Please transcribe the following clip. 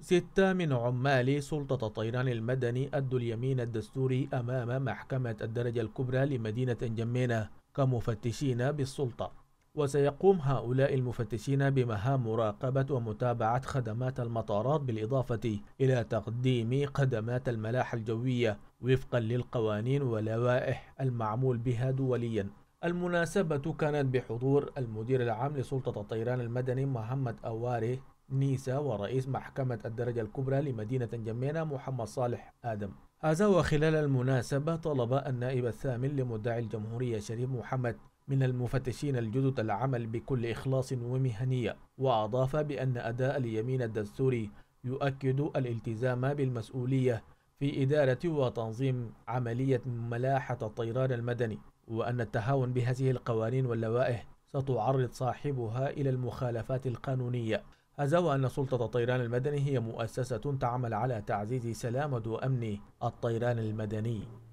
ستة من عمال سلطة طيران المدني أدوا اليمين الدستوري أمام محكمة الدرجة الكبرى لمدينة جمينة كمفتشين بالسلطة وسيقوم هؤلاء المفتشين بمهام مراقبة ومتابعة خدمات المطارات بالإضافة إلى تقديم خدمات الملاحة الجوية وفقا للقوانين واللوائح المعمول بها دوليا المناسبة كانت بحضور المدير العام لسلطة الطيران المدني محمد أواري نيسا ورئيس محكمة الدرجة الكبرى لمدينة جمينة محمد صالح آدم هذا وخلال المناسبة طلب النائب الثامن لمدعي الجمهورية شريف محمد من المفتشين الجدد العمل بكل إخلاص ومهنية وأضاف بأن أداء اليمين الدستوري يؤكد الالتزام بالمسؤولية في إدارة وتنظيم عملية ملاحة الطيران المدني وأن التهاون بهذه القوانين واللوائح ستعرض صاحبها إلى المخالفات القانونية أزاو أن سلطة الطيران المدني هي مؤسسة تعمل على تعزيز سلامة وأمن الطيران المدني